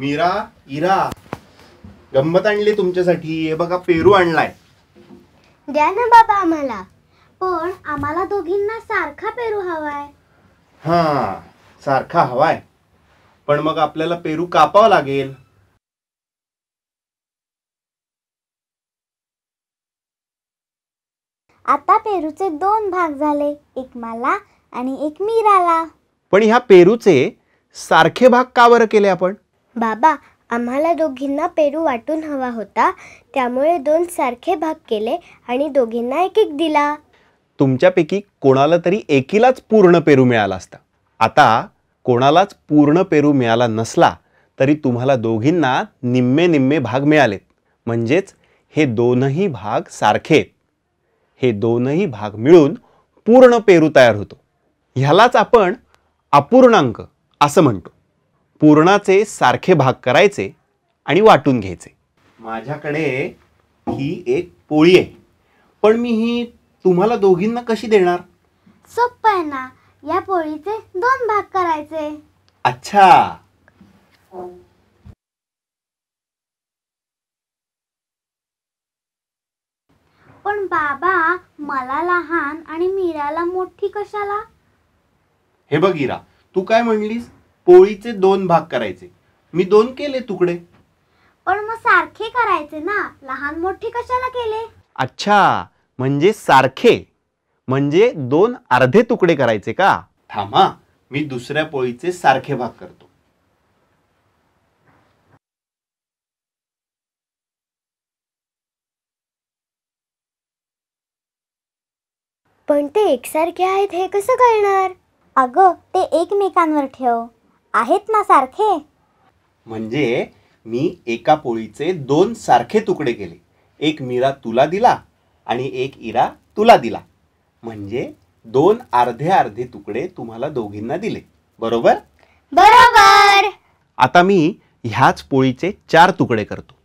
मीरा इरा गंमत आणली तुमच्यासाठी हे बघा पेरू आणलाय द्या ना बाबा आम्हाला पण आम्हाला दोघींना सारखा पेरू हवाय हा सारखा हवाय पण मग आपल्याला पेरू कापावा लागेल आता पेरूचे दोन भाग झाले एक मला आणि एक मीराला पण ह्या पेरूचे सारखे भाग का बरं केले आपण बाबा आम्हाला दोघींना पेरू वाटून हवा होता त्यामुळे दोन सारखे भाग केले आणि दोघींना एक एक दिला तुमच्यापैकी कोणाला तरी एकीलाच पूर्ण पेरू मिळाला असता आता कोणालाच पूर्ण पेरू मिळाला नसला तरी तुम्हाला दोघींना निम्मे निम्मे भाग मिळालेत म्हणजेच हे दोनही भाग सारखे हे दोनही भाग मिळून पूर्ण पेरू तयार होतो ह्यालाच आपण अपूर्णांक असं म्हणतो पूर्णाचे सारखे भाग करायचे आणि वाटून घ्यायचे माझ्याकडे ही एक पोळी आहे पण मी ही तुम्हाला दोघींना कशी देणार सोप आहे ना या पोळीचे दोन भाग करायचे अच्छा पण बाबा मला लहान आणि मीराला मोठी कशाला हे बघ इरा तू काय म्हणलीस पोळीचे दोन भाग करायचे मी दोन केले तुकडे पण मग सारखे करायचे ना लहान मोठे कशाला केले अच्छा म्हणजे सारखे म्हणजे दोन अर्धे तुकडे करायचे का थांबा मी दुसऱ्या पोळीचे सारखे भाग करतो पण ते एकसारखे आहेत हे कसं कळणार अगं ते एकमेकांवर ठेव आहेत ना सारखे म्हणजे मी एका पोळीचे दोन सारखे तुकडे केले एक मीरा तुला दिला आणि एक इरा तुला दिला म्हणजे दोन अर्धे अर्धे तुकडे तुम्हाला दोघींना दिले बरोबर बरोबर आता मी ह्याच पोळीचे चार तुकडे करतो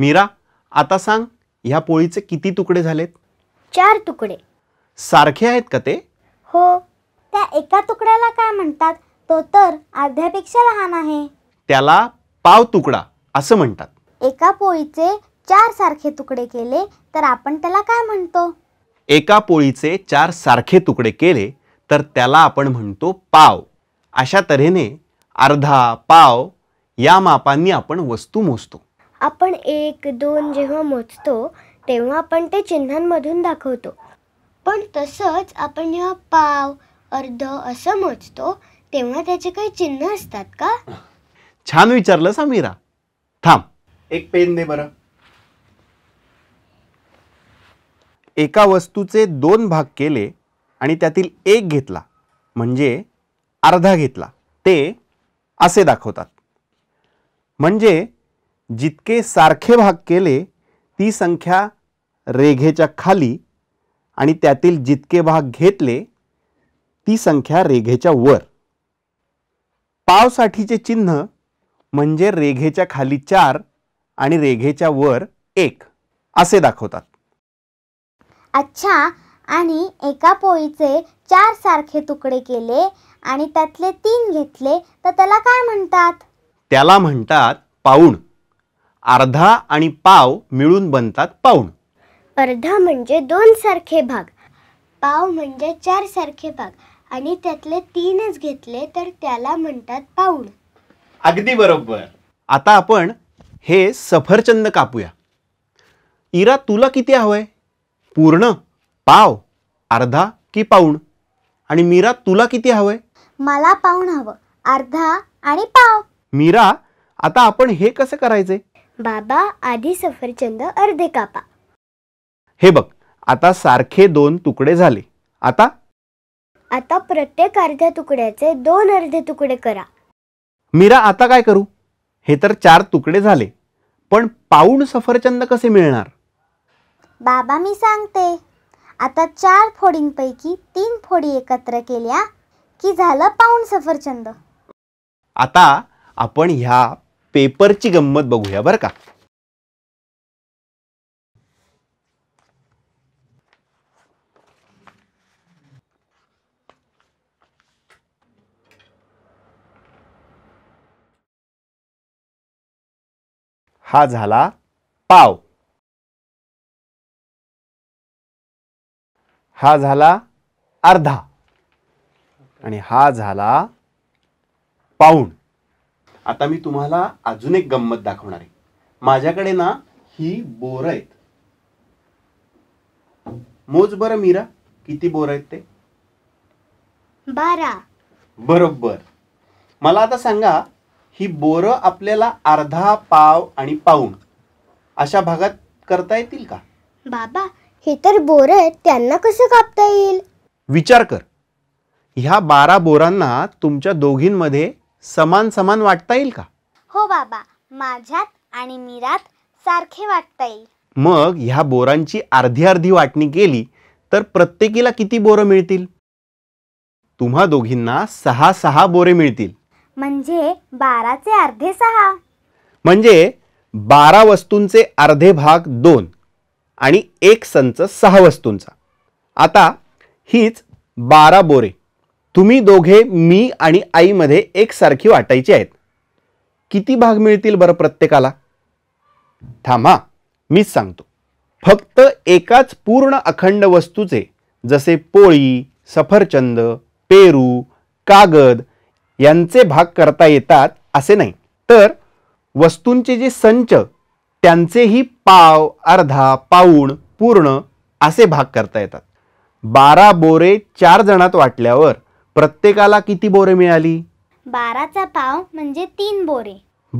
मीरा आता सांग ह्या पोळीचे किती तुकडे झालेत चार तुकडे सारखे आहेत का ते हो त्या एका तुकड्याला काय म्हणतात तो तर अर्ध्यापेक्षा लहान आहे त्याला पाव तुकडा असं म्हणतात एका पोळीचे चार सारखे तुकडे केले तर आपण त्याला काय म्हणतो एका पोळीचे चार सारखे तुकडे केले तर त्याला आपण म्हणतो पाव अशा तऱ्हेने अर्धा पाव या मापांनी आपण वस्तू मोजतो आपण एक दोन जेव्हा मोजतो तेव्हा आपण ते चिन्हांमधून दाखवतो पण तसंच आपण जेव्हा पाव अर्ध असं मोजतो तेव्हा त्याचे काही चिन्ह असतात का छान विचारलं समीरा थांब एक पेन दे बरं एका वस्तूचे दोन भाग केले आणि त्यातील एक घेतला म्हणजे अर्धा घेतला ते असे दाखवतात म्हणजे जितके सारखे भाग केले ती संख्या रेघेच्या खाली आणि त्यातील जितके भाग घेतले ती संख्या रेघेच्या वर पावसाठीचे चिन्ह म्हणजे रेघेच्या खाली चार आणि रेघेच्या वर एक असे दाखवतात अच्छा आणि एका पोळीचे चार सारखे तुकडे केले आणि त्यातले तीन घेतले तर त्याला काय म्हणतात त्याला म्हणतात पाऊण अर्धा आणि पाव मिळून बनतात पाऊण अर्धा म्हणजे दोन सारखे भाग पाव म्हणजे चार सारखे भाग आणि त्यातले तीनच घेतले तर त्याला म्हणतात पाऊण अगदी बरोबर आता आपण हे सफरचंद कापूया इरा तुला किती हवंय पूर्ण पाव अर्धा की पाऊण आणि मीरा तुला किती हवंय मला पाऊण हवं अर्धा आणि पाव मीरा आता आपण हे कसं करायचंय बाबा आधी सफरचंद अर्धे कापा हे बघ आता सारखे दोन तुकडे झाले आता आता प्रत्येक अर्ध्या तुकड्याचे दोन अर्धे तुकडे करा मीरा आता काय करू हे तर चार तुकडे झाले पण पाऊण सफरचंद कसे मिळणार बाबा मी सांगते आता चार फोडींपैकी तीन फोडी एकत्र केल्या की झालं पाऊण सफरचंद आता आपण ह्या पेपरची गंमत बघूया बरं का हा झाला पाव हा झाला अर्धा आणि हा झाला पाऊण आता मी तुम्हाला अजून एक गंमत दाखवणार आहे माझ्याकडे ना ही बोर आहेत मोज बरं मीरा किती बोर आहेत ते बारा बरोबर मला आता सांगा ही बोर आपल्याला अर्धा पाव आणि पाऊण अशा भागात करता येतील का बाबा हे तर बोर आहेत त्यांना कसं कापता येईल विचार कर ह्या बारा बोरांना तुमच्या दोघींमध्ये समान समान वाटता येईल का हो बाबा माझ्यात आणि मीरात सारखे वाटता येईल मग ह्या बोरांची अर्धी अर्धी वाटणी केली तर प्रत्येकीला किती बोर मिळतील तुम्हा दोघींना सहा सहा बोरे मिळतील म्हणजे बाराचे अर्धे सहा म्हणजे बारा वस्तूंचे अर्धे भाग दोन आणि एक संच सहा वस्तूंचा आता हीच बारा बोरे तुम्ही दोघे मी आणि आईमध्ये एकसारखी वाटायची आहेत किती भाग मिळतील बरं प्रत्येकाला थांबा मीच सांगतो फक्त एकाच पूर्ण अखंड वस्तूचे जसे पोळी सफरचंद पेरू कागद यांचे भाग करता येतात असे नाही तर वस्तूंचे जे संच त्यांचेही पाव अर्धा पाऊण पूर्ण असे भाग करता येतात बारा बोरे चार जणात वाटल्यावर प्रत्येकाला किती बोरे मिळाली बाराचा पाव म्हणजे तीन बोरे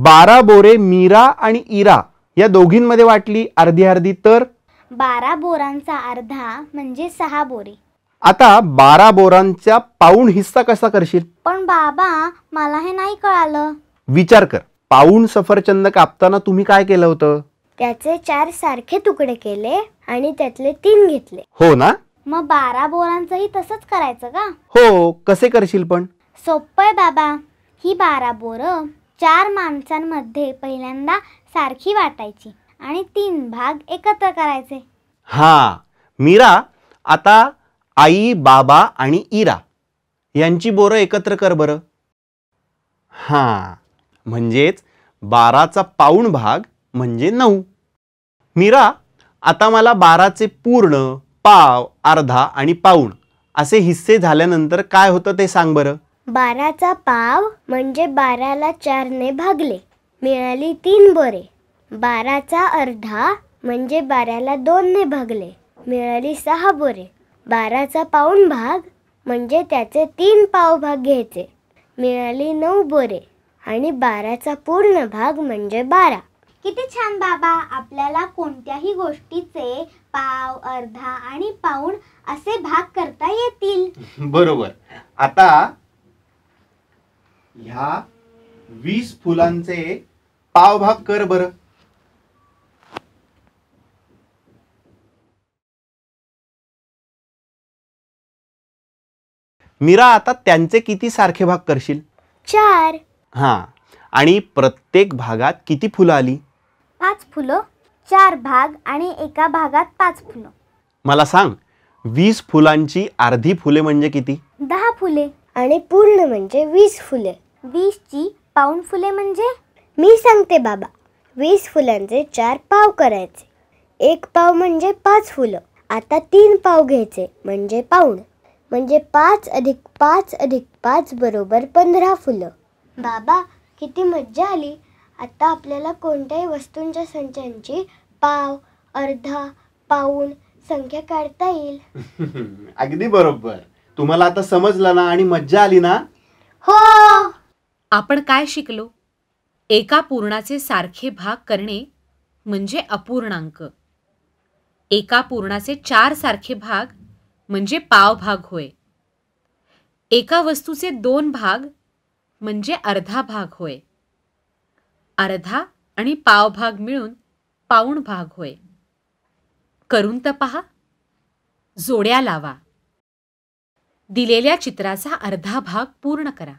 बारा बोरे मीरा आणि इरा या दोघींमध्ये वाटली अर्धी अर्धी तर बारा बोरांचा अर्धा म्हणजे सहा बोरे आता बारा बोरांचा पाऊण हिस्सा कसा करशील पण बाबा मला हे नाही कळालं विचार कर पाऊण सफरचंद कापताना तुम्ही काय केलं होतं त्याचे चार सारखे तुकडे केले आणि त्यातले तीन घेतले हो ना मग बारा बोरांचंही तसंच करायचं का हो कसे करशील पण सोपय बाबा ही बारा बोर चार माणसांमध्ये पहिल्यांदा सारखी वाटायची आणि तीन भाग एकत्र करायचे हा मीरा आता आई बाबा आणि इरा यांची बोरं एकत्र कर बरं हा म्हणजेच बाराचा पाऊण भाग म्हणजे नऊ मीरा आता मला बाराचे पूर्ण पाव अर्धा आणि पाऊण असे हिस्से झाल्यानंतर काय होतं ते सांग बरं बाराचा पाव म्हणजे बाराला चारने भागले मिळाली तीन बोरे बाराचा अर्धा म्हणजे बाराला दोनने भागले मिळाली सहा बोरे बाराचा पाऊण भाग म्हणजे त्याचे तीन पाव भाग घ्यायचे मिळाली नऊ बोरे आणि बाराचा पूर्ण भाग म्हणजे बारा किती छान बाबा आपल्याला कोण दोन्ही गोष्टीचे पाव अर्धा आणि पाऊण असे भाग करता येतील बरोबर आता ह्या वीस फुलांचे पाव भाग कर बर मीरा आता त्यांचे किती सारखे भाग करशील चार हा आणि प्रत्येक भागात किती फुलं आली पाच फुलं चार भाग आणि एका भागात पाच फुलं मला सांग वीस फुलांची अर्धी फुले म्हणजे किती दहा फुले आणि पूर्ण म्हणजे वीस फुले ची पाऊण फुले म्हणजे मी सांगते बाबा वीस फुलांचे चार पाव करायचे एक पाव म्हणजे पाच फुलं आता तीन पाव घ्यायचे म्हणजे पाऊण म्हणजे पाच अधिक पाच अधिक पाच बरोबर पंधरा फुलं बाबा किती मज्जा आली आता आपल्याला कोणत्याही वस्तूंच्या संचांची पाव अर्धा पाऊण संख्या काढता येईल अगदी बरोबर तुम्हाला आता समजलं ना आणि मज्जा आली ना हो आपण काय शिकलो एका पूर्णाचे सारखे भाग करणे म्हणजे अपूर्णांक एका पूर्णाचे चार सारखे भाग म्हणजे पाव भाग होय एका वस्तूचे दोन भाग म्हणजे अर्धा भाग होय अर्धा आणि पाव भाग मिळून पाऊण भाग होय करून तर पहा जोड्या लावा दिलेल्या चित्राचा अर्धा भाग पूर्ण करा